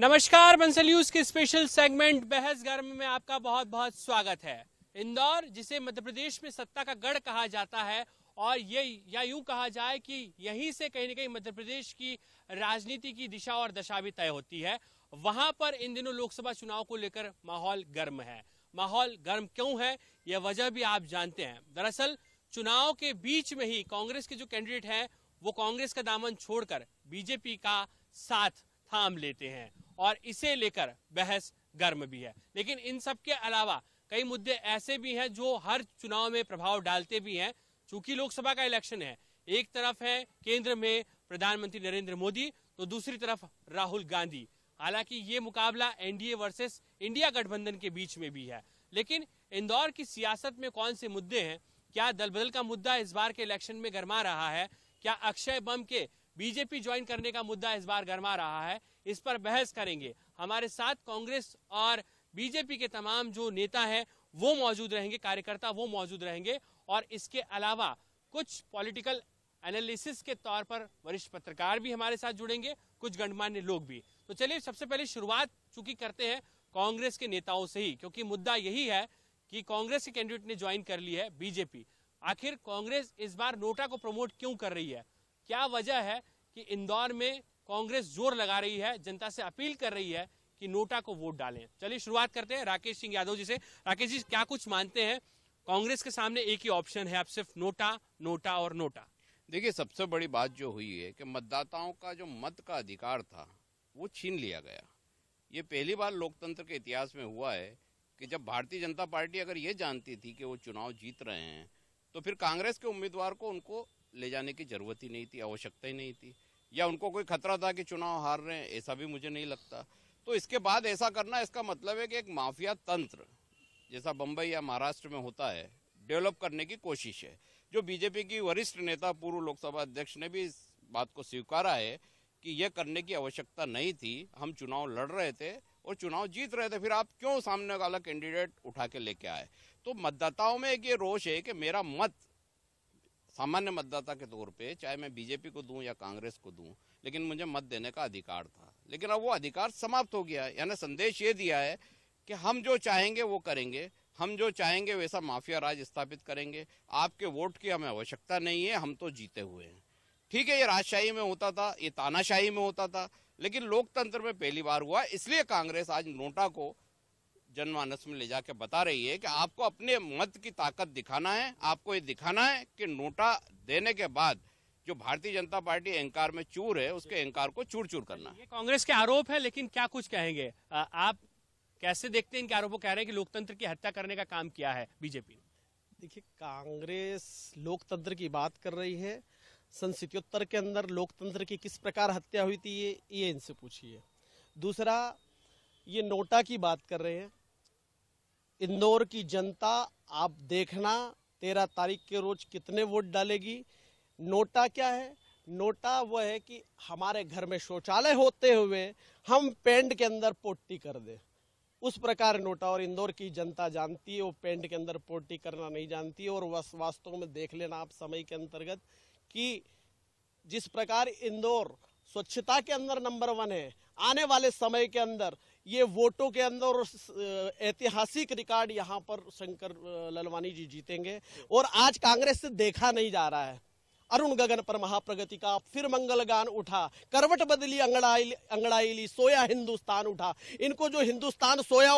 नमस्कार बंसल न्यूज के special segment बहस गर्म में आपका बहुत बहुत स्वागत है इंदौर जिसे मध्य प्रदेश में सत्ता का गढ़ कहा जाता है और ये या यूं कहा जाए कि यहीं से कहीं ना कहीं मध्य प्रदेश की राजनीति की दिशा और दशा भी तय होती है वहां पर इन दिनों लोकसभा चुनाव को लेकर माहौल गर्म है माहौल गर्म क्यों है यह वजह भी आप जानते हैं दरअसल चुनाव के बीच में ही कांग्रेस के जो कैंडिडेट हैं वो कांग्रेस का दामन छोड़कर बीजेपी का साथ थाम लेते हैं और इसे लेकर बहस गर्म भी है लेकिन इन सब के अलावा कई मुद्दे ऐसे भी हैं जो हर चुनाव में प्रभाव डालते भी हैं चूंकि लोकसभा का इलेक्शन है एक तरफ है केंद्र में प्रधानमंत्री नरेंद्र मोदी तो दूसरी तरफ राहुल गांधी हालांकि ये मुकाबला एनडीए वर्सेस इंडिया गठबंधन के बीच में भी है लेकिन इंदौर की सियासत में कौन से मुद्दे हैं क्या दल बदल का मुद्दा इस बार के इलेक्शन में गरमा रहा है क्या अक्षय बम के बीजेपी ज्वाइन करने का मुद्दा इस बार गरमा रहा है इस पर बहस करेंगे हमारे साथ कांग्रेस और बीजेपी के तमाम जो नेता हैं वो मौजूद रहेंगे कार्यकर्ता वो मौजूद रहेंगे और इसके अलावा कुछ पॉलिटिकल एनालिसिस के तौर पर वरिष्ठ पत्रकार भी हमारे साथ जुड़ेंगे कुछ गणमान्य लोग भी तो चलिए सबसे पहले शुरुआत चूंकि करते हैं कांग्रेस के नेताओं से ही क्योंकि मुद्दा यही है कि कांग्रेस के कैंडिडेट ने ज्वाइन कर ली है बीजेपी आखिर कांग्रेस इस बार नोटा को प्रमोट क्यों कर रही है क्या वजह है कि इंदौर में कांग्रेस जोर लगा रही है जनता से अपील कर रही है कि नोटा को वोट डालें चलिए शुरुआत करते हैं राकेश सिंह यादव जी से राकेश जी क्या कुछ मानते हैं कांग्रेस के सामने एक ही ऑप्शन है आप सिर्फ नोटा नोटा और नोटा देखिए सबसे बड़ी बात जो हुई है कि मतदाताओं का जो मत का अधिकार था वो छीन लिया गया ये पहली बार लोकतंत्र के इतिहास में हुआ है कि जब भारतीय जनता पार्टी अगर ये जानती थी कि वो चुनाव जीत रहे हैं तो फिर कांग्रेस के उम्मीदवार को उनको ले जाने की जरूरत ही नहीं थी आवश्यकता ही नहीं थी या उनको कोई खतरा था कि चुनाव हार रहे हैं ऐसा भी मुझे नहीं लगता तो इसके बाद ऐसा करना इसका मतलब है कि एक माफिया तंत्र जैसा बम्बई या महाराष्ट्र में होता है डेवलप करने की कोशिश है जो बीजेपी की वरिष्ठ नेता पूर्व लोकसभा अध्यक्ष ने भी इस बात को स्वीकारा है कि यह करने की आवश्यकता नहीं थी हम चुनाव लड़ रहे थे और चुनाव जीत रहे थे फिर आप क्यों सामने वाला कैंडिडेट उठा के लेके आए तो मतदाताओं में एक ये रोष है कि मेरा मत सामान्य मतदाता के तौर पे चाहे मैं बीजेपी को दूं या कांग्रेस को दूं लेकिन मुझे मत देने का अधिकार था लेकिन अब वो अधिकार समाप्त हो गया है यानी संदेश ये दिया है कि हम जो चाहेंगे वो करेंगे हम जो चाहेंगे वैसा माफिया राज स्थापित करेंगे आपके वोट की हमें आवश्यकता नहीं है हम तो जीते हुए हैं ठीक है ये राजशाही में होता था ये तानाशाही में होता था लेकिन लोकतंत्र में पहली बार हुआ इसलिए कांग्रेस आज नोटा को जनमानस में ले जाके बता रही है कि आपको अपने मत की ताकत दिखाना है आपको ये दिखाना है कि नोटा देने के बाद जो भारतीय जनता पार्टी अहंकार में चूर है उसके अहंकार को चूर चूर करना है कांग्रेस के आरोप है लेकिन क्या कुछ कहेंगे आ, आप कैसे देखते हैं इनके आरोपों कह रहे हैं कि लोकतंत्र की हत्या करने का काम किया है बीजेपी ने देखिए कांग्रेस लोकतंत्र की बात कर रही है सितोत्तर के अंदर लोकतंत्र की किस प्रकार हत्या हुई थी ये ये इनसे पूछिए दूसरा ये नोटा की बात कर रहे हैं इंदौर की जनता आप देखना तेरह तारीख के रोज कितने वोट डालेगी नोटा क्या है नोटा वह है कि हमारे घर में शौचालय होते हुए हम पेंट के अंदर पोटी कर दें उस प्रकार नोटा और इंदौर की जनता जानती है वो पेंट के अंदर पोटी करना नहीं जानती और वस वास्तव में देख लेना आप समय के अंतर्गत कि जिस प्रकार इंदौर स्वच्छता के अंदर नंबर वन है आने वाले समय के अंदर ये वोटों के अंदर ऐतिहासिक रिकॉर्ड यहाँ पर शंकर ललवानी जी जीतेंगे और आज कांग्रेस से देखा नहीं जा रहा है अरुण गगन पर महाप्रगति का फिर मंगल गान उठा करवट बदली अंगड़ाई अंगड़ाई सोया हिंदुस्तान उठा इनको जो हिंदुस्तान सोया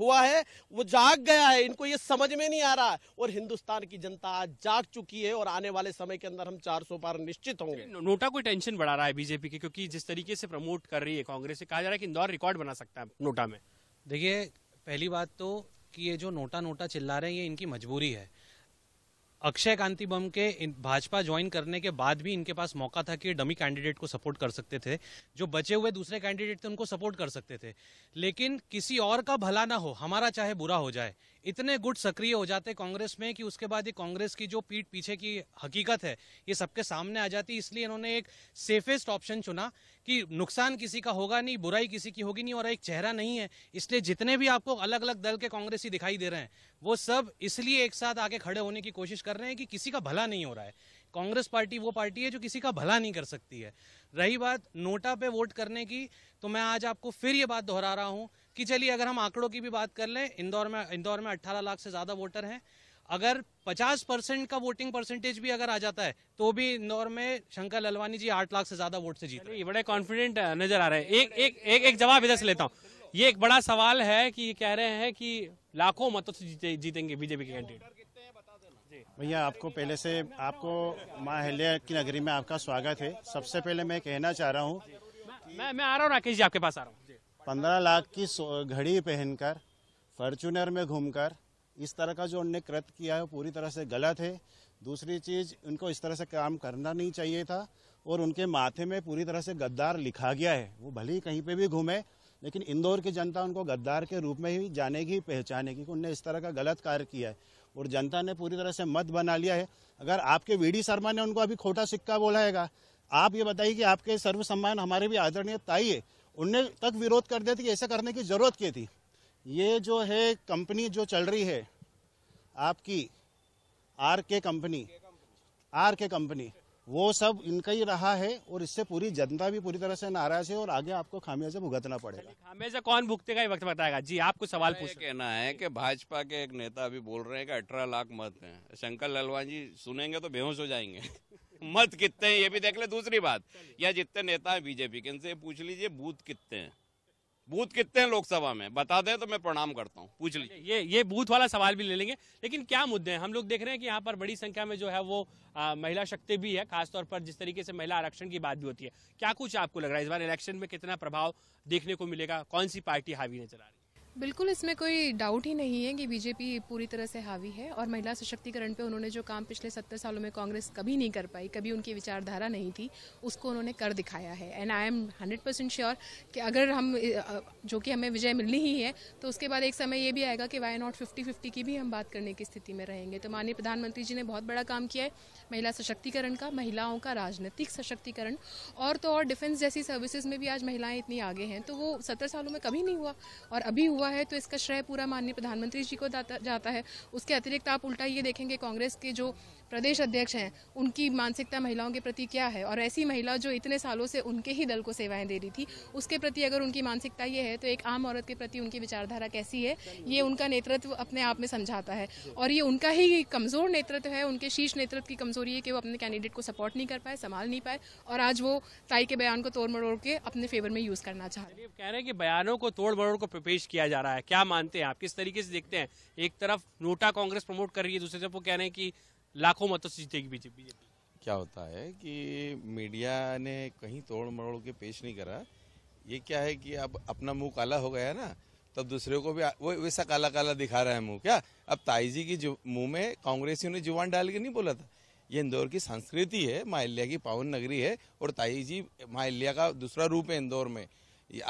हुआ है वो जाग गया है इनको ये समझ में नहीं आ रहा और हिंदुस्तान की जनता आज जाग चुकी है और आने वाले समय के अंदर हम चार सौ पार निश्चित होंगे नोटा कोई टेंशन बढ़ा रहा है बीजेपी की क्योंकि जिस तरीके से प्रमोट कर रही है कांग्रेस से कहा जा रहा है कि इंदौर रिकॉर्ड बना सकता है नोटा में देखिए पहली बात तो कि ये जो नोटा नोटा चिल्ला रहे हैं ये इनकी मजबूरी है अक्षय कांति बम के भाजपा ज्वाइन करने के बाद भी इनके पास मौका था कि डमी कैंडिडेट को सपोर्ट कर सकते थे जो बचे हुए दूसरे कैंडिडेट थे उनको सपोर्ट कर सकते थे लेकिन किसी और का भला ना हो हमारा चाहे बुरा हो जाए इतने गुट सक्रिय हो जाते कांग्रेस में कि उसके बाद ये कांग्रेस की जो पीठ पीछे की हकीकत है ये सबके सामने आ जाती इसलिए इन्होंने एक सेफेस्ट ऑप्शन चुना कि नुकसान किसी का होगा नहीं बुराई किसी की होगी नहीं और एक चेहरा नहीं है इसलिए जितने भी आपको अलग अलग दल के कांग्रेसी दिखाई दे रहे हैं वो सब इसलिए एक साथ आके खड़े होने की कोशिश कर रहे हैं कि किसी का भला नहीं हो रहा है कांग्रेस पार्टी वो पार्टी है जो किसी का भला नहीं कर सकती है रही बात नोटा पे वोट करने की तो मैं आज आपको फिर ये बात दोहरा रहा हूँ कि चलिए अगर हम आंकड़ों की भी बात कर लें इंदौर में इंदौर में अट्ठारह लाख से ज़्यादा वोटर हैं अगर 50 परसेंट का वोटिंग परसेंटेज भी अगर आ जाता है तो भी इंदौर में शंकर ललवानी जी आठ लाख से ज्यादा वोट से जीते बड़े कॉन्फिडेंट नजर आ रहे हैं एक एक एक, एक जवाब इधर से लेता हूँ ये एक बड़ा सवाल है कि कह रहे हैं कि लाखों मतों से जीते, जीतेंगे बीजेपी के कैंडिडेट भैया आपको पहले से आपको माहल्य की नगरी में आपका स्वागत है सबसे पहले मैं कहना चाह रहा हूँ मैं मैं आ रहा हूँ राकेश जी आपके पास आ रहा हूँ पंद्रह लाख की घड़ी पहनकर फॉर्चुनर में घूमकर इस तरह का जो उनने कृत किया है वो पूरी तरह से गलत है दूसरी चीज उनको इस तरह से काम करना नहीं चाहिए था और उनके माथे में पूरी तरह से गद्दार लिखा गया है वो भले ही कहीं पे भी घूमे लेकिन इंदौर की जनता उनको गद्दार के रूप में ही जानेगी पहचानेगी कि उनने इस तरह का गलत कार्य किया है और जनता ने पूरी तरह से मत बना लिया है अगर आपके वी डी शर्मा ने उनको अभी खोटा सिक्का बोलाएगा आप ये बताइए कि आपके सर्वसम्मान हमारे भी आदरणीय ताई है उनने तक विरोध कर दिया था कि ऐसा करने की जरूरत क्या थी ये जो है कंपनी जो चल रही है आपकी आर के कंपनी आर के कंपनी वो सब इनका ही रहा है और इससे पूरी जनता भी पूरी तरह से नाराज है और आगे आपको खामियाजा भुगतना पड़ेगा खामियाजा कौन भुगतेगा ये वक्त बताएगा जी आपको सवाल पूछ कहना है कि भाजपा के एक नेता अभी बोल रहे हैं कि अठारह लाख मत हैं शंकर लालवान जी सुनेंगे तो बेहोश हो जाएंगे मत कितने हैं ये भी देख ले दूसरी बात या जितने नेता है बीजेपी के इनसे पूछ लीजिए बूथ कितने हैं बूथ कितने हैं लोकसभा में बता दें तो मैं प्रणाम करता हूँ पूछ लीजिए ये ये बूथ वाला सवाल भी ले लेंगे लेकिन क्या मुद्दे हैं हम लोग देख रहे हैं कि यहाँ पर बड़ी संख्या में जो है वो आ, महिला शक्ति भी है खासतौर पर जिस तरीके से महिला आरक्षण की बात भी होती है क्या कुछ आपको लग रहा है इस बार इलेक्शन में कितना प्रभाव देखने को मिलेगा कौन सी पार्टी हावी नजर आ रही है बिल्कुल इसमें कोई डाउट ही नहीं है कि बीजेपी पूरी तरह से हावी है और महिला सशक्तिकरण पे उन्होंने जो काम पिछले सत्तर सालों में कांग्रेस कभी नहीं कर पाई कभी उनकी विचारधारा नहीं थी उसको उन्होंने कर दिखाया है and I am hundred percent sure कि अगर हम जो कि हमें विजय मिलनी ही है तो उसके बाद एक समय ये भी आएगा कि वाई नॉट फिफ्टी फिफ्टी की भी हम बात करने की स्थिति में रहेंगे तो माननीय प्रधानमंत्री जी ने बहुत बड़ा काम किया है महिला सशक्तिकरण का महिलाओं का राजनीतिक सशक्तिकरण और तो और डिफेंस जैसी सर्विसेज में भी आज महिलाएं इतनी आगे हैं तो वो सत्तर सालों में कभी नहीं हुआ और अभी हुआ हुआ है तो इसका श्रेय पूरा माननीय प्रधानमंत्री जी को जाता है उसके अतिरिक्त आप उल्टा ये देखेंगे कांग्रेस के जो प्रदेश अध्यक्ष हैं उनकी मानसिकता महिलाओं के प्रति क्या है और ऐसी महिला जो इतने सालों से उनके ही दल को सेवाएं दे रही थी उसके प्रति अगर उनकी मानसिकता ये है तो एक आम औरत के प्रति उनकी विचारधारा कैसी है ये उनका नेतृत्व अपने आप में समझाता है और ये उनका ही कमज़ोर नेतृत्व है उनके शीर्ष नेतृत्व की कमज़ोरी है कि वो अपने कैंडिडेट को सपोर्ट नहीं कर पाए संभाल नहीं पाए और आज वो ताई के बयान को तोड़ मरोड़ के अपने फेवर में यूज़ करना चाह रहे कह रहे हैं कि बयानों को तोड़ मरोड़ को पेश किया जा रहा है क्या मानते हैं आप किस तरीके से देखते हैं एक तरफ नोटा कांग्रेस प्रमोट कर रही है दूसरी तरफ वो कह रहे हैं कि लाखों मतों से जीतेगी बीजेपी क्या होता है कि मीडिया ने कहीं तोड़ मरोड़ के पेश नहीं करा ये क्या है कि अब अपना मुंह काला हो गया ना तब दूसरे को भी वो वैसा काला काला दिखा रहा है मुंह क्या अब जी की मुंह में कांग्रेसियों ने जुबान डाल के नहीं बोला था ये इंदौर की संस्कृति है माहल्या की पावन नगरी है और ताई जी माहल्या का दूसरा रूप है इंदौर में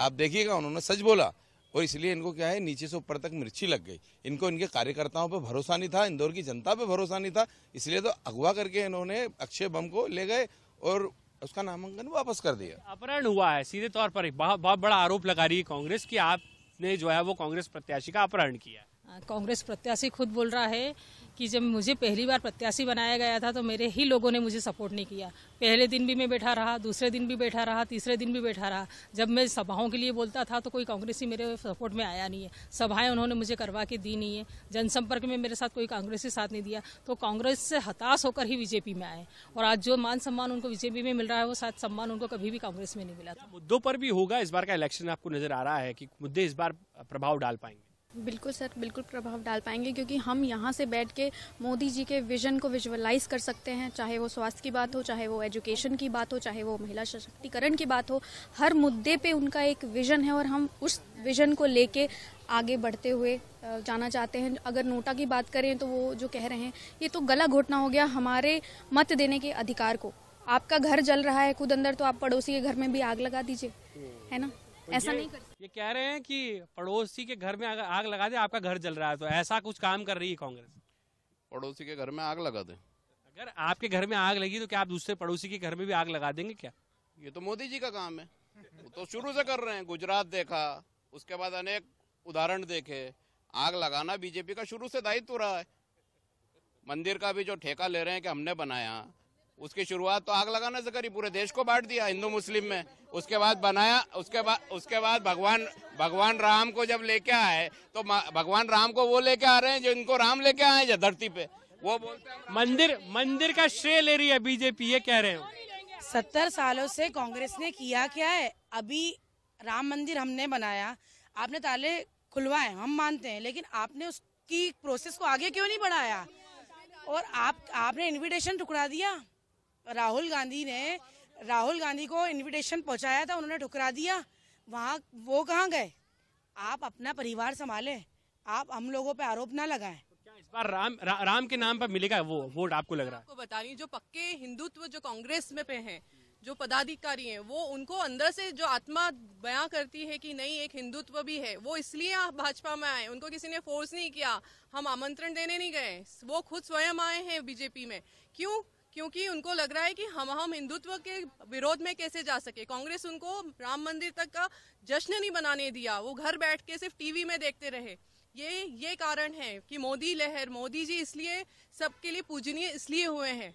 आप देखिएगा उन्होंने सच बोला और इसलिए इनको क्या है नीचे से ऊपर तक मिर्ची लग गई इनको इनके कार्यकर्ताओं पर भरोसा नहीं था इंदौर की जनता पर भरोसा नहीं था इसलिए तो अगवा करके इन्होंने अक्षय बम को ले गए और उसका नामांकन वापस कर दिया अपहरण हुआ है सीधे तौर पर बहुत बहुत बड़ा आरोप लगा रही है कांग्रेस की आपने जो है वो कांग्रेस प्रत्याशी का अपहरण किया हाँ, कांग्रेस प्रत्याशी खुद बोल रहा है कि जब मुझे पहली बार प्रत्याशी बनाया गया था तो मेरे ही लोगों ने मुझे सपोर्ट नहीं किया पहले दिन भी मैं बैठा रहा दूसरे दिन भी बैठा रहा तीसरे दिन भी बैठा रहा जब मैं सभाओं के लिए बोलता था तो कोई कांग्रेसी मेरे सपोर्ट में आया नहीं है सभाएं उन्होंने मुझे करवा के दी नहीं है जनसंपर्क में मेरे साथ कोई कांग्रेसी साथ नहीं दिया तो कांग्रेस से हताश होकर ही बीजेपी में आए और आज जो मान सम्मान उनको बीजेपी में मिल रहा है वो साथ सम्मान उनको कभी भी कांग्रेस में नहीं मिला मुद्दों पर भी होगा इस बार का इलेक्शन आपको नजर आ रहा है कि मुद्दे इस बार प्रभाव डाल पाएंगे बिल्कुल सर बिल्कुल प्रभाव डाल पाएंगे क्योंकि हम यहाँ से बैठ के मोदी जी के विजन को विजुअलाइज कर सकते हैं चाहे वो स्वास्थ्य की बात हो चाहे वो एजुकेशन की बात हो चाहे वो महिला सशक्तिकरण की बात हो हर मुद्दे पे उनका एक विजन है और हम उस विजन को लेके आगे बढ़ते हुए जाना चाहते हैं अगर नोटा की बात करें तो वो जो कह रहे हैं ये तो गला घोटना हो गया हमारे मत देने के अधिकार को आपका घर जल रहा है खुद अंदर तो आप पड़ोसी के घर में भी आग लगा दीजिए है ना तो ऐसा नहीं कर ये कह रहे हैं कि पड़ोसी के घर में अगर आग लगा दे आपका घर जल रहा है तो ऐसा कुछ काम कर रही है कांग्रेस पड़ोसी के घर में आग लगा दे अगर आपके घर में आग लगी तो क्या आप दूसरे पड़ोसी के घर में भी आग लगा देंगे क्या ये तो मोदी जी का काम है वो तो शुरू से कर रहे हैं गुजरात देखा उसके बाद अनेक उदाहरण देखे आग लगाना बीजेपी का शुरू से दायित्व रहा है मंदिर का भी जो ठेका ले रहे हैं कि हमने बनाया उसकी शुरुआत तो आग लगाने से करी पूरे देश को बांट दिया हिंदू मुस्लिम में उसके बाद बनाया उसके बाद उसके बाद भगवान भगवान राम को जब लेके आए तो भगवान राम को वो लेके आ रहे हैं जो इनको राम लेके आए जो धरती पे वो बोलते हैं मंदिर मंदिर का श्रेय ले रही है बीजेपी ये कह रहे हो सत्तर सालों से कांग्रेस ने किया क्या है अभी राम मंदिर हमने बनाया आपने ताले खुलवाए हम मानते हैं लेकिन आपने उसकी प्रोसेस को आगे क्यों नहीं बढ़ाया और आप आपने इनविटेशन टुकड़ा दिया राहुल गांधी ने राहुल गांधी को इनविटेशन पहुंचाया था उन्होंने ठुकरा दिया वहाँ वो कहाँ गए आप अपना परिवार संभाले आप हम लोगों पे आरोप ना लगाएं तो इस बार राम रा, राम के नाम पर मिलेगा वो वोट आपको लग रहा है आपको बता रही जो पक्के हिंदुत्व जो कांग्रेस में पे हैं जो पदाधिकारी हैं वो उनको अंदर से जो आत्मा बयां करती है कि नहीं एक हिंदुत्व भी है वो इसलिए आप भाजपा में आए उनको किसी ने फोर्स नहीं किया हम आमंत्रण देने नहीं गए वो खुद स्वयं आए हैं बीजेपी में क्यों क्योंकि उनको लग रहा है कि हम हम हिंदुत्व के विरोध में कैसे जा सके कांग्रेस उनको राम मंदिर तक का जश्न नहीं बनाने दिया वो घर बैठ के सिर्फ टीवी में देखते रहे ये ये कारण है कि मोदी लहर मोदी जी इसलिए सबके लिए पूजनीय इसलिए हुए हैं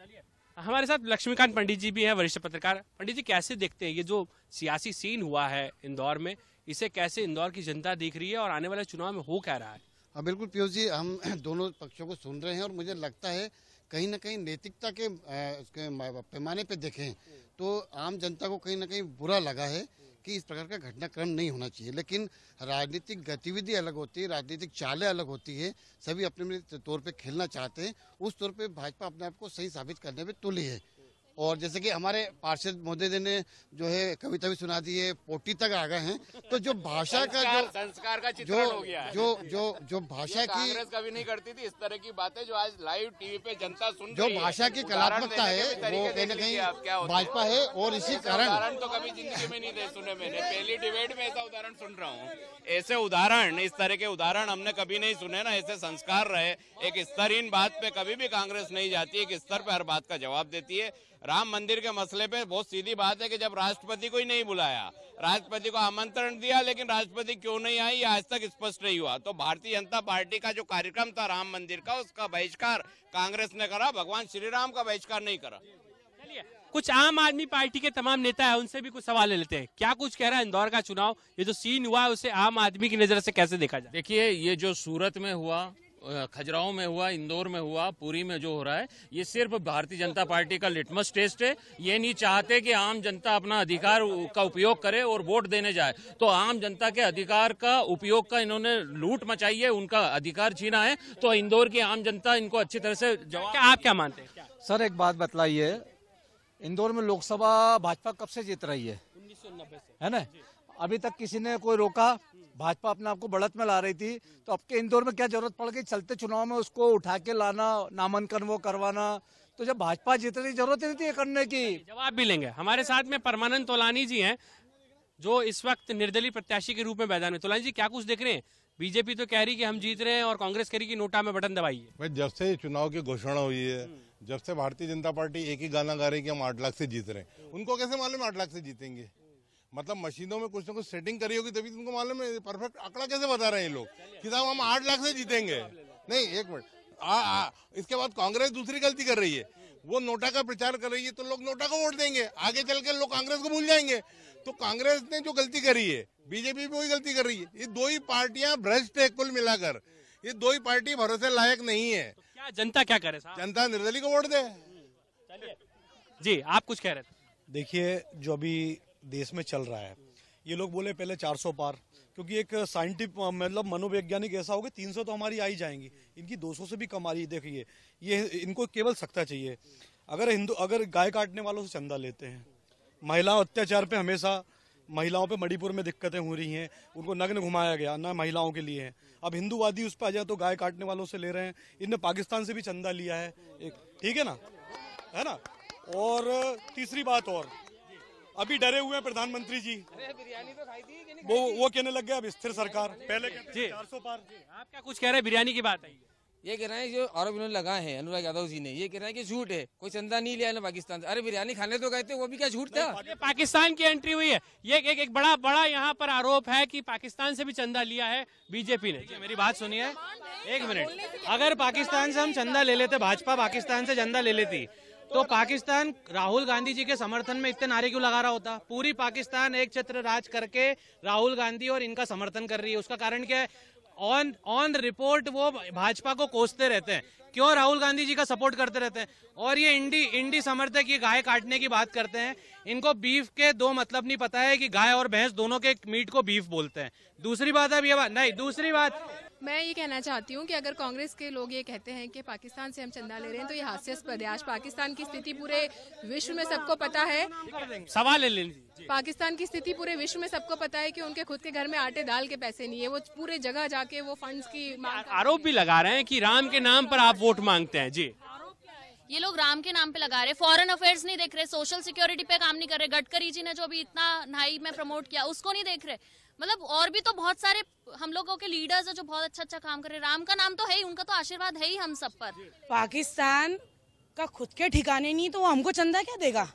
चलिए हमारे साथ लक्ष्मीकांत पंडित जी भी हैं वरिष्ठ पत्रकार पंडित जी कैसे देखते हैं ये जो सियासी सीन हुआ है इंदौर में इसे कैसे इंदौर की जनता देख रही है और आने वाले चुनाव में हो क्या रहा है हाँ, बिल्कुल पीयूष जी हम दोनों पक्षों को सुन रहे हैं और मुझे लगता है कहीं ना कहीं नैतिकता के, पैमाने पे देखें तो आम जनता को कहीं ना कहीं बुरा लगा है कि इस प्रकार का घटनाक्रम नहीं होना चाहिए लेकिन राजनीतिक गतिविधि अलग होती है राजनीतिक चालें अलग होती है सभी अपने तौर पे खेलना चाहते हैं उस तौर पे भाजपा अपने आप को सही साबित करने में तुली है और जैसे कि हमारे पार्षद जी ने जो है कविता भी सुना दी है पोटी तक आ गए हैं तो जो भाषा का जो संस्कार का जो हो गया है। जो जो जो भाषा की कभी नहीं करती थी इस तरह की बातें जो आज लाइव टीवी पे जनता सुन जो भाषा की कलात्मकता है वो कहीं ना कहीं भाजपा है और इसी कारण तो कभी जिंदगी में नहीं सुने मैंने पहली डिबेट में ऐसा उदाहरण सुन रहा हूँ ऐसे उदाहरण इस तरह के उदाहरण हमने कभी नहीं सुने ना ऐसे संस्कार रहे एक स्तरहीन बात पे कभी भी कांग्रेस नहीं जाती एक स्तर पे हर बात का जवाब देती है राम मंदिर के मसले पे बहुत सीधी बात है कि जब राष्ट्रपति को ही नहीं बुलाया राष्ट्रपति को आमंत्रण दिया लेकिन राष्ट्रपति क्यों नहीं आई ये आज तक स्पष्ट नहीं हुआ तो भारतीय जनता पार्टी का जो कार्यक्रम था राम मंदिर का उसका बहिष्कार कांग्रेस ने करा भगवान श्री राम का बहिष्कार नहीं करा कुछ आम आदमी पार्टी के तमाम नेता है उनसे भी कुछ सवाल ले लेते हैं क्या कुछ कह रहा है इंदौर का चुनाव ये जो सीन हुआ उसे आम आदमी की नजर से कैसे देखा जाए देखिए ये जो सूरत में हुआ खजुराहो में हुआ इंदौर में हुआ पुरी में जो हो रहा है ये सिर्फ भारतीय जनता पार्टी का लिटमस टेस्ट है ये नहीं चाहते कि आम जनता अपना अधिकार का उपयोग करे और वोट देने जाए तो आम जनता के अधिकार का उपयोग का इन्होंने लूट मचाई है उनका अधिकार छीना है तो इंदौर की आम जनता इनको अच्छी तरह से जवाब आप क्या मानते हैं सर एक बात बतलाइए इंदौर में लोकसभा भाजपा कब से जीत रही है उन्नीस सौ नब्बे है ना अभी तक किसी ने कोई रोका भाजपा अपने आप को बढ़त में ला रही थी तो आपके इंदौर में क्या जरूरत पड़ गई चलते चुनाव में उसको उठा के लाना नामांकन वो करवाना तो जब भाजपा जीत रही जरूरत नहीं थी करने की जवाब भी लेंगे हमारे साथ में परमानंद तोलानी जी हैं जो इस वक्त निर्दलीय प्रत्याशी के रूप में मैदान में तोलानी जी क्या कुछ देख रहे हैं बीजेपी तो कह रही कि हम जीत रहे हैं और कांग्रेस कह रही कि नोटा में बटन दबाइए भाई जब से चुनाव की घोषणा हुई है हम्म। जब से भारतीय जनता पार्टी एक ही गाना गा रही कि हम आठ लाख से जीत रहे हैं हम्म। उनको कैसे मालूम आठ लाख से जीतेंगे मतलब मशीनों में कुछ ना कुछ सेटिंग करी होगी तभी तुमको मालूम है परफेक्ट आंकड़ा कैसे बता रहे हैं लोग कि साहब हम आठ लाख से जीतेंगे नहीं एक मिनट इसके बाद कांग्रेस दूसरी गलती कर रही है वो नोटा का प्रचार कर रही है तो लोग नोटा को वोट देंगे आगे चल के लोग कांग्रेस को भूल जाएंगे तो कांग्रेस ने जो गलती करी है बीजेपी भी वही गलती कर रही है ये दो ही पार्टियां भ्रष्ट है कुल मिलाकर ये दो ही पार्टी भरोसे लायक नहीं है तो क्या जनता क्या करे साहब जनता निर्दलीय को वोट दे जी आप कुछ कह रहे थे देखिए जो अभी देश में चल रहा है ये लोग बोले पहले 400 पार क्योंकि एक साइंटिफिक मतलब मनोवैज्ञानिक ऐसा होगा सौ तो हमारी आई जाएंगी इनकी 200 से भी कम आ रही है देखिए ये इनको केवल सख्ता चाहिए अगर हिंदू अगर गाय काटने वालों से चंदा लेते हैं महिला अत्याचार पे हमेशा महिलाओं पे मणिपुर में दिक्कतें हो रही हैं उनको नग्न घुमाया गया ना महिलाओं के लिए अब हिंदूवादी उस पर आ जाए तो गाय काटने वालों से ले रहे हैं इनने पाकिस्तान से भी चंदा लिया है एक ठीक है ना है ना और तीसरी बात और अभी डरे हुए हैं प्रधानमंत्री जी बिरयानी तो खाई थी वो वो कहने लग गए अब स्थिर सरकार पहले कहते चार सौ पार आप क्या कुछ कह रहे हैं बिरयानी की बात आई ये कह रहे हैं जो आरोप इन्होंने लगा है अनुराग यादव जी ने ये कह रहे हैं कि झूठ है कोई चंदा नहीं लिया ना पाकिस्तान से अरे बिरयानी खाने तो गए थे वो भी क्या झूठ था ये पाकिस्तान की एंट्री हुई है ये एक एक बड़ा बड़ा यहाँ पर आरोप है कि पाकिस्तान से भी चंदा लिया है बीजेपी ने मेरी बात सुनिए एक मिनट अगर पाकिस्तान से हम चंदा ले लेते भाजपा पाकिस्तान से चंदा ले लेती तो पाकिस्तान राहुल गांधी जी के समर्थन में इतने नारे क्यों लगा रहा होता पूरी पाकिस्तान एक छत्र राज करके राहुल गांधी और इनका समर्थन कर रही है उसका कारण क्या है ऑन ऑन रिपोर्ट वो भाजपा को कोसते रहते हैं क्यों राहुल गांधी जी का सपोर्ट करते रहते हैं और ये इंडी इंडी समर्थक ये गाय काटने की बात करते हैं इनको बीफ के दो मतलब नहीं पता है कि गाय और भैंस दोनों के मीट को बीफ बोलते हैं दूसरी बात अब ये बात नहीं दूसरी बात मैं ये कहना चाहती हूँ कि अगर कांग्रेस के लोग ये कहते हैं कि पाकिस्तान से हम चंदा ले रहे हैं तो ये हास्यास्पद है आज पाकिस्तान की स्थिति पूरे विश्व में सबको पता है सवाल ले लीजिए पाकिस्तान की स्थिति पूरे विश्व में सबको पता है कि उनके खुद के घर में आटे दाल के पैसे नहीं है वो पूरे जगह जाके वो फंड्स की आरोप भी लगा रहे हैं कि राम के नाम पर आप वोट मांगते हैं जी ये लोग राम के नाम पे लगा रहे फॉरेन अफेयर्स नहीं देख रहे सोशल सिक्योरिटी पे काम नहीं कर रहे गडकरी जी ने जो भी इतना नाई में प्रमोट किया उसको नहीं देख रहे मतलब और भी तो बहुत सारे हम लोगों के लीडर्स है जो बहुत अच्छा अच्छा काम कर रहे हैं राम का नाम तो है ही उनका तो आशीर्वाद है ही हम सब पर पाकिस्तान का खुद के ठिकाने नहीं तो वो हमको चंदा क्या देगा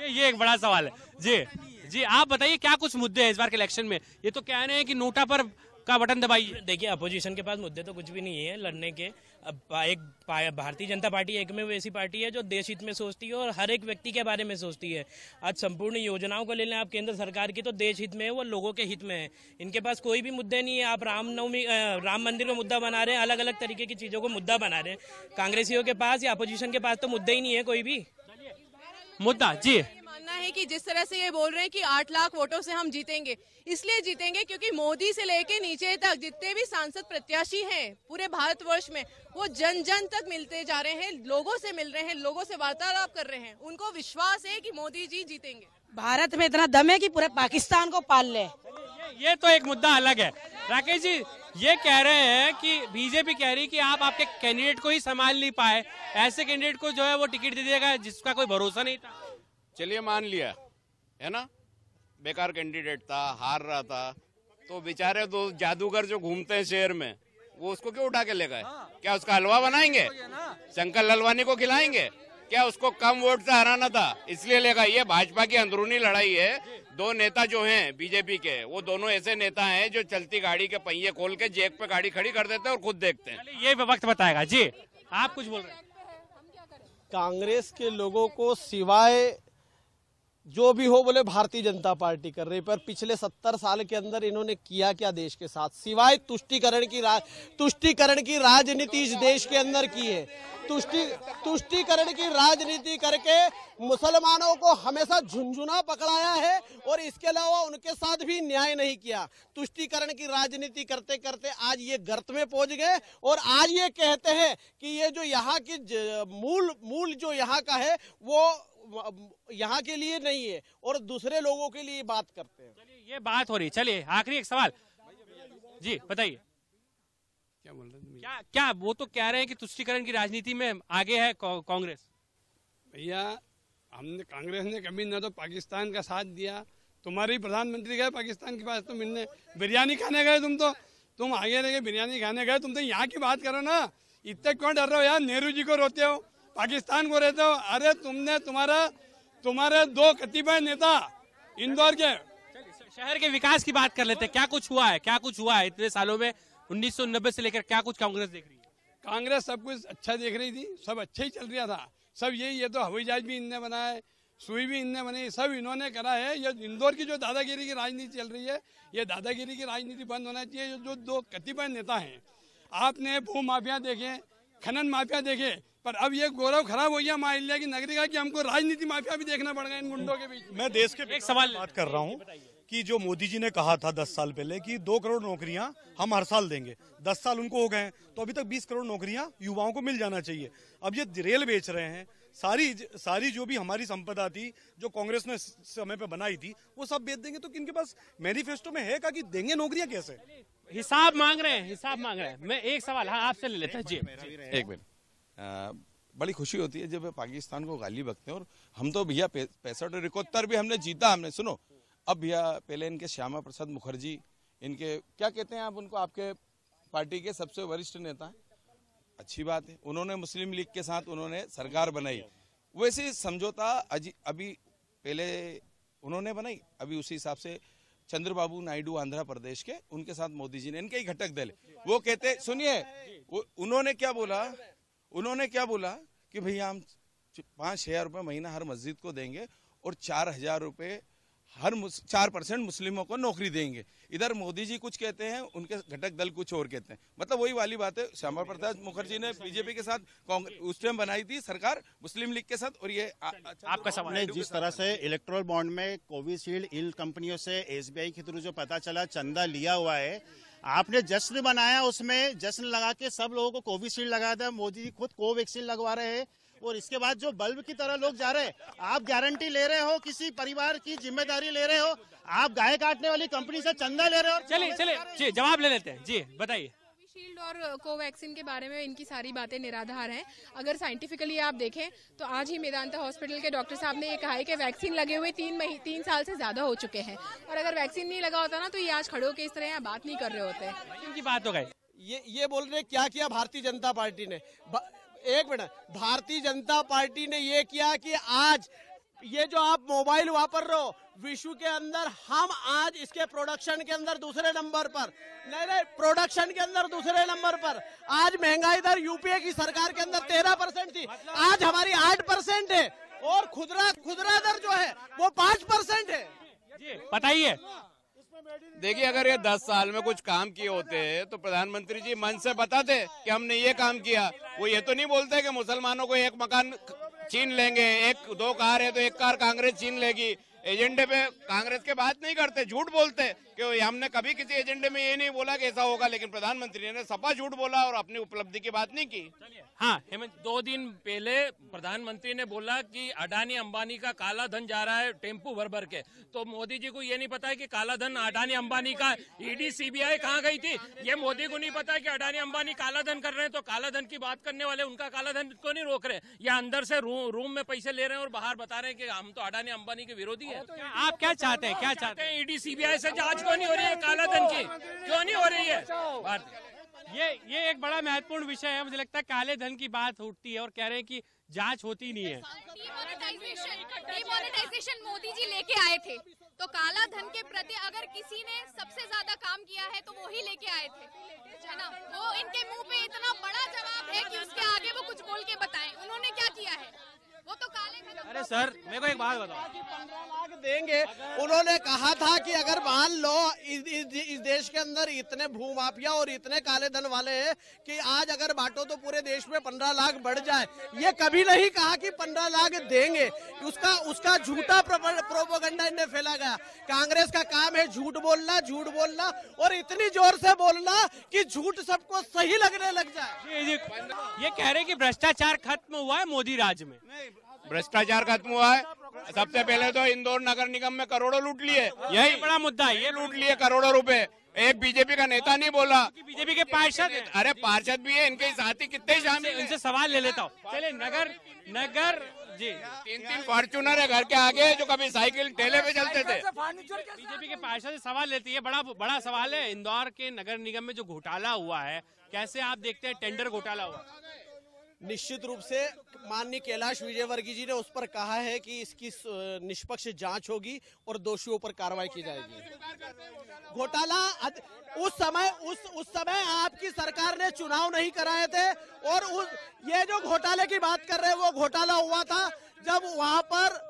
ये ये एक बड़ा सवाल है जी जी आप बताइए क्या कुछ मुद्दे हैं इस बार के इलेक्शन में ये तो कह रहे हैं कि नोटा पर का बटन दबाइए देखिए अपोजिशन के पास मुद्दे तो कुछ भी नहीं है लड़ने के अब एक भारतीय जनता पार्टी एक में ऐसी पार्टी है जो देश हित में सोचती है और हर एक व्यक्ति के बारे में सोचती है आज संपूर्ण योजनाओं को ले लें आप केंद्र सरकार की तो देश हित में है वो लोगों के हित में है इनके पास कोई भी मुद्दे नहीं है आप रामनवमी राम मंदिर का मुद्दा बना रहे हैं अलग अलग तरीके की चीज़ों को मुद्दा बना रहे हैं कांग्रेसियों के पास या अपोजिशन के पास तो मुद्दे ही नहीं है कोई भी मुद्दा जी है कि जिस तरह से ये बोल रहे हैं कि आठ लाख वोटों से हम जीतेंगे इसलिए जीतेंगे क्योंकि मोदी से लेके नीचे तक जितने भी सांसद प्रत्याशी हैं पूरे भारतवर्ष में वो जन जन तक मिलते जा रहे हैं लोगों से मिल रहे हैं लोगों से वार्तालाप कर रहे हैं उनको विश्वास है की मोदी जी जीतेंगे भारत में इतना दम है की पूरे पाकिस्तान को पाल ले ये तो एक मुद्दा अलग है राकेश जी ये कह रहे हैं कि बीजेपी कह रही है कि आप आपके कैंडिडेट को ही संभाल नहीं पाए ऐसे कैंडिडेट को जो है वो टिकट दे देगा जिसका कोई भरोसा नहीं था चलिए मान लिया है ना बेकार कैंडिडेट था हार रहा था तो बेचारे दो तो जादूगर जो घूमते हैं शहर में वो उसको क्यों उठा के ले गए हाँ। क्या उसका हलवा बनाएंगे तो शंकर ललवानी को खिलाएंगे क्या उसको कम वोट से हराना था इसलिए लेगा ये भाजपा की अंदरूनी लड़ाई है दो नेता जो हैं बीजेपी के वो दोनों ऐसे नेता हैं जो चलती गाड़ी के पहिए खोल के जेक पे गाड़ी खड़ी कर देते हैं और खुद देखते हैं ये वक्त बताएगा जी आप कुछ बोल रहे हैं कांग्रेस के लोगों को सिवाय जो भी हो बोले भारतीय जनता पार्टी कर रही पर पिछले सत्तर साल के अंदर इन्होंने किया क्या देश के साथ सिवाय तुष्टिकरण की तुष्टीकरण की राजनीति इस देश के अंदर की है तुष्टि तुष्टीकरण की राजनीति करके मुसलमानों को हमेशा झुंझुना पकड़ाया है और इसके अलावा उनके साथ भी न्याय नहीं किया तुष्टिकरण की राजनीति करते करते आज ये गर्त में पहुंच गए और आज ये कहते हैं कि ये जो यहाँ की मूल मूल जो यहाँ का है वो यहाँ के लिए नहीं है और दूसरे लोगों के लिए बात करते हैं चलिए ये बात हो रही चलिए आखिरी एक सवाल जी बताइए क्या बोल रहे क्या क्या वो तो कह रहे हैं कि तुष्टिकरण की राजनीति में आगे है कांग्रेस भैया हमने कांग्रेस ने कभी ना तो पाकिस्तान का साथ दिया तुम्हारे प्रधानमंत्री गए पाकिस्तान के पास तो मिलने बिरयानी खाने गए तुम तो तुम आगे रह गए बिरयानी खाने गए तुम तो यहाँ की बात करो ना इतने क्यों डर रहे हो यार नेहरू जी को रोते हो पाकिस्तान को रहते हो अरे तुमने तुम्हारा तुम्हारे दो कतिपय नेता इंदौर के शहर के विकास की बात कर लेते हैं क्या कुछ हुआ है क्या कुछ हुआ है इतने सालों में उन्नीस से लेकर क्या कुछ कांग्रेस देख रही है कांग्रेस सब कुछ अच्छा देख रही थी सब अच्छा ही चल रहा था सब यही ये तो हवाई जहाज भी इनने बनाए है सुई भी इनने बनाई सब इन्होंने करा है ये इंदौर की जो दादागिरी की राजनीति चल रही है ये दादागिरी की राजनीति बंद होना चाहिए जो दो कतिपय नेता हैं आपने भू माफिया देखे खनन माफिया देखे पर अब ये गौरव खराब हो गया हमारे इंडिया की नगरी का की हमको राजनीति माफिया भी देखना पड़ गया इन गुंडों के बीच मैं देश के एक सवाल बात कर रहा हूँ कि जो मोदी जी ने कहा था दस साल पहले कि दो करोड़ नौकरियां हम हर साल देंगे दस साल उनको हो गए तो अभी तक बीस करोड़ नौकरियां युवाओं को मिल जाना चाहिए अब ये रेल बेच रहे हैं सारी सारी जो भी हमारी संपदा थी जो कांग्रेस ने समय पे बनाई थी वो सब बेच देंगे तो किनके पास मैनिफेस्टो में है का कि देंगे नौकरियां कैसे हिसाब मांग रहे हैं हिसाब मांग रहे हैं मैं एक सवाल हाँ आपसे ले लेता जी एक मिनट बड़ी खुशी होती है जब पाकिस्तान को गाली बकते हैं और हम तो भैया पैंसठ और इकहत्तर भी हमने जीता हमने सुनो अब भैया पहले इनके श्यामा प्रसाद मुखर्जी इनके क्या कहते हैं आप उनको आपके पार्टी के सबसे वरिष्ठ नेता हैं अच्छी बात है उन्होंने मुस्लिम लीग के साथ उन्होंने सरकार बनाई वैसे समझौता अभी पहले उन्होंने बनाई अभी उसी हिसाब से चंद्रबाबू नायडू आंध्र प्रदेश के उनके साथ मोदी जी ने इनके ही घटक दल वो कहते सुनिए उन्होंने क्या बोला उन्होंने क्या बोला कि भैया हम पाँच हजार रुपये महीना हर मस्जिद को देंगे और चार हजार रुपये हर चार परसेंट मुस्लिमों को नौकरी देंगे इधर मोदी जी कुछ कहते हैं उनके घटक दल कुछ और कहते हैं मतलब वही वाली बात है श्यामा प्रसाद मुखर्जी ने बीजेपी के साथ कांग्रेस उस टाइम बनाई थी सरकार मुस्लिम लीग के साथ और ये आ, अच्छा, आपका सवाल है जिस तरह से इलेक्ट्रोल बॉन्ड में कोविशील्ड इल कंपनियों से एसबीआई के थ्रू जो पता चला चंदा लिया हुआ है आपने जश्न बनाया उसमें जश्न लगा के सब लोगों को कोविशील्ड लगा दिया मोदी जी खुद कोवैक्सीन लगवा रहे हैं और इसके बाद जो बल्ब की तरह लोग जा रहे हैं आप गारंटी ले रहे हो किसी परिवार की जिम्मेदारी ले रहे हो आप गाय काटने वाली कंपनी से चंदा ले रहे हो चलिए चलिए जी जवाब ले लेते हैं जी बताइए कोविशील्ड और कोवैक्सीन uh, के बारे में इनकी सारी बातें निराधार हैं अगर साइंटिफिकली आप देखें तो आज ही मेदांता हॉस्पिटल के डॉक्टर साहब ने ये कहा है कि वैक्सीन लगे हुए तीन मही तीन साल से ज़्यादा हो चुके हैं और अगर वैक्सीन नहीं लगा होता ना तो ये आज खड़े होकर इस तरह यहाँ बात नहीं कर रहे होते इनकी बात हो गई ये ये बोल रहे क्या किया भारतीय जनता पार्टी ने एक मिनट भारतीय जनता पार्टी ने ये किया कि आज ये जो आप मोबाइल वापर रहे हो विश्व के अंदर हम आज इसके प्रोडक्शन के अंदर दूसरे नंबर पर नहीं नहीं प्रोडक्शन के अंदर दूसरे नंबर पर आज महंगाई दर यूपीए की सरकार के अंदर तेरह परसेंट थी मतलब- आज हमारी आठ परसेंट है और खुदरा खुदरा दर जो है वो पाँच परसेंट है बताइए देखिए अगर ये दस साल में कुछ काम किए होते तो प्रधानमंत्री जी मन से बताते कि हमने ये काम किया वो ये तो नहीं बोलते कि मुसलमानों को एक मकान छीन लेंगे एक दो कार है तो एक कार कांग्रेस छीन लेगी एजेंडे पे कांग्रेस के बात नहीं करते झूठ बोलते कि हमने कभी किसी एजेंडे में ये नहीं बोला कि ऐसा होगा लेकिन प्रधानमंत्री ने सपा झूठ बोला और अपनी उपलब्धि की बात नहीं की हाँ हेमंत दो दिन पहले प्रधानमंत्री ने बोला कि अडानी अंबानी का काला धन जा रहा है टेम्पू भर भर के तो मोदी जी को ये नहीं पता है की काला धन अडानी अंबानी का ईडी सीबीआई कहाँ गई थी ये मोदी को नहीं पता की अडानी अंबानी काला धन कर रहे हैं तो काला धन की बात करने वाले उनका काला धन को नहीं रोक रहे या अंदर से रूम में पैसे ले रहे हैं और बाहर बता रहे हैं कि हम तो अडानी अंबानी के विरोधी है तो आप क्या चाहते हैं क्या चाहते हैं ईडी सीबीआई से जांच क्यों नहीं हो रही है काला धन की क्यों नहीं हो रही है ये ये एक बड़ा महत्वपूर्ण विषय है मुझे लगता है काले धन की बात उठती है और कह रहे हैं कि जांच होती नहीं है डिमोनेटाइजेशन मोदी जी लेके आए थे तो काला धन के प्रति अगर किसी ने सबसे ज्यादा काम किया है तो वो ही लेके आए थे सर मेरे को एक बात बताओ पंद्रह लाख देंगे उन्होंने कहा था कि अगर मान लो इस, इस, इस देश के अंदर इतने भूमाफिया और इतने काले धन वाले हैं कि आज अगर बांटो तो पूरे देश में पंद्रह लाख बढ़ जाए ये कभी नहीं कहा कि पंद्रह लाख देंगे उसका उसका झूठा प्रोपोगंडा इन्हें फैला गया कांग्रेस का काम है झूठ बोलना झूठ बोलना और इतनी जोर से बोलना की झूठ सबको सही लगने लग जाए ये कह रहे की भ्रष्टाचार खत्म हुआ है मोदी राज में भ्रष्टाचार खत्म हुआ है सबसे पहले तो इंदौर नगर निगम में करोड़ों लूट लिए यही बड़ा मुद्दा है ये लूट लिए करोड़ों रुपए एक बीजेपी का नेता नहीं बोला बीजेपी के पार्षद अरे पार्षद भी है इनके साथी कितने शामिल इनसे सवाल ले लेता हूँ चले नगर नगर जी तीन तीन फॉर्चुनर है घर के आगे जो कभी साइकिल ठेले पे चलते थे बीजेपी के पार्षद सवाल लेती है बड़ा बड़ा सवाल है इंदौर के नगर निगम में जो घोटाला हुआ है कैसे आप देखते हैं टेंडर घोटाला हुआ निश्चित रूप से माननीय कैलाश विजयवर्गीय जी ने उस पर कहा है कि इसकी निष्पक्ष जांच होगी और दोषियों पर कार्रवाई की जाएगी घोटाला उस समय उस उस समय आपकी सरकार ने चुनाव नहीं कराए थे और उस ये जो घोटाले की बात कर रहे हैं वो घोटाला हुआ था जब वहां पर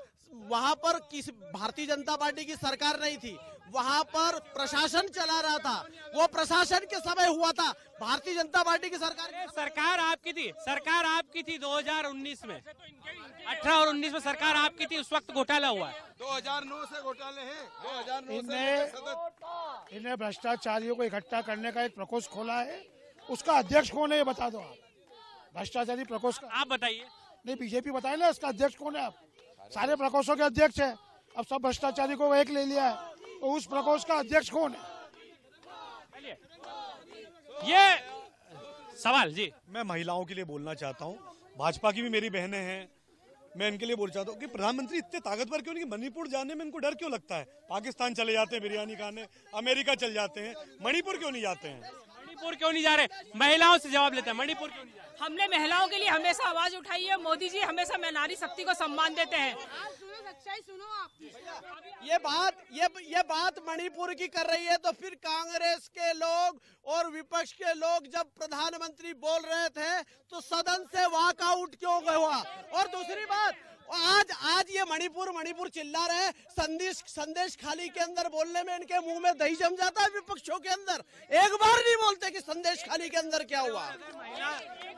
वहां पर किस भारतीय जनता पार्टी की सरकार नहीं थी वहाँ पर प्रशासन चला रहा था वो प्रशासन के समय हुआ था भारतीय जनता पार्टी की सरकार की सरकार आपकी थी सरकार आपकी थी 2019 में 18 और 19 में सरकार आपकी थी उस वक्त घोटाला हुआ 2009 से घोटाले हैं 2009 इन्हें इन्हें भ्रष्टाचारियों को इकट्ठा करने का एक प्रकोष्ठ खोला है उसका अध्यक्ष कौन है ये बता दो आप भ्रष्टाचारी प्रकोष्ठ आप बताइए नहीं बीजेपी बताए ना इसका अध्यक्ष कौन है आप सारे प्रकोष्ठों के अध्यक्ष है अब सब भ्रष्टाचारी को एक ले लिया है उस प्रकोष्ठ का अध्यक्ष कौन है ये सवाल जी मैं महिलाओं के लिए बोलना चाहता हूँ भाजपा की भी मेरी बहनें हैं मैं इनके लिए बोल चाहता हूँ कि प्रधानमंत्री इतने ताकतवर क्यों नहीं मणिपुर जाने में इनको डर क्यों लगता है पाकिस्तान चले जाते हैं बिरयानी खाने अमेरिका चल जाते हैं मणिपुर क्यों नहीं जाते हैं मणिपुर क्यों नहीं जा रहे महिलाओं से जवाब लेते हैं मणिपुर क्यों नहीं हमने महिलाओं के लिए हमेशा आवाज उठाई है मोदी जी हमेशा मैनारी नारी शक्ति को सम्मान देते हैं सच्चाई सुनो आप ये बात ये ये बात मणिपुर की कर रही है तो फिर कांग्रेस के लोग और विपक्ष के लोग जब प्रधानमंत्री बोल रहे थे तो सदन से वॉकआउट क्यों हुआ और दूसरी बात आज आज ये मणिपुर मणिपुर चिल्ला रहे संदेश संदेश खाली के अंदर बोलने में इनके मुंह में दही जम जाता है विपक्षों के अंदर एक बार नहीं बोलते कि संदेश खाली के अंदर क्या हुआ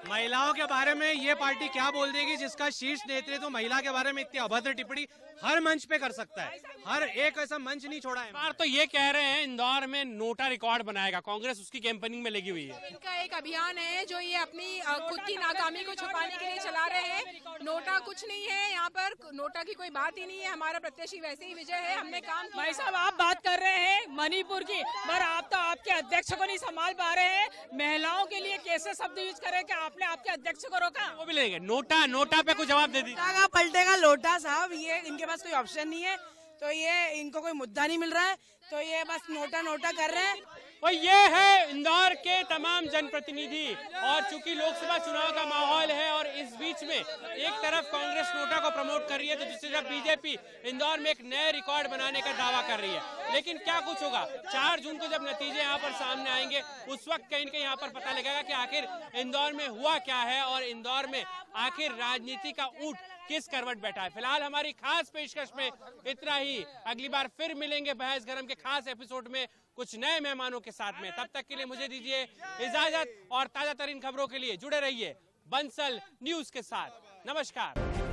महिलाओं के बारे में ये पार्टी क्या बोल देगी जिसका शीर्ष नेतृत्व तो महिला के बारे में इतनी अभद्र टिप्पणी हर मंच पे कर सकता है हर एक ऐसा मंच नहीं छोड़ा है बार तो ये कह रहे हैं इंदौर में नोटा रिकॉर्ड बनाएगा कांग्रेस उसकी कैंपेनिंग में लगी हुई है इनका एक अभियान है जो ये अपनी खुद की नाकामी को छुपाने के लिए चला रहे हैं नोटा कुछ नहीं है यहाँ पर नोटा की कोई बात ही नहीं है हमारा प्रत्याशी वैसे ही विजय है हमने काम भाई साहब आप बात कर रहे हैं मणिपुर की पर आप तो आपके अध्यक्ष को नहीं संभाल पा रहे हैं महिलाओं के लिए कैसे शब्द यूज करे की आपने आपके अध्यक्ष को रोका वो भी लेंगे नोटा नोटा पे कुछ जवाब दे दी पलटेगा लोटा साहब ये इनके पास कोई ऑप्शन नहीं है तो ये इनको कोई मुद्दा नहीं मिल रहा है तो ये बस नोटा नोटा कर रहे हैं और ये है इंदौर के तमाम जनप्रतिनिधि और चूंकि लोकसभा चुनाव का माहौल है और इस बीच में एक तरफ कांग्रेस नोटा को प्रमोट कर रही है तो दूसरी तरफ बीजेपी इंदौर में एक नए रिकॉर्ड बनाने का दावा कर रही है लेकिन क्या कुछ होगा चार जून को जब नतीजे यहाँ पर सामने आएंगे उस वक्त कहीं कहीं यहाँ पर पता लगेगा की आखिर इंदौर में हुआ क्या है और इंदौर में आखिर राजनीति का ऊट किस करवट बैठा है फिलहाल हमारी खास पेशकश में इतना ही अगली बार फिर मिलेंगे बहस गरम के खास एपिसोड में कुछ नए मेहमानों के साथ में तब तक के लिए मुझे दीजिए इजाजत और ताजा तरीन खबरों के लिए जुड़े रहिए बंसल न्यूज के साथ नमस्कार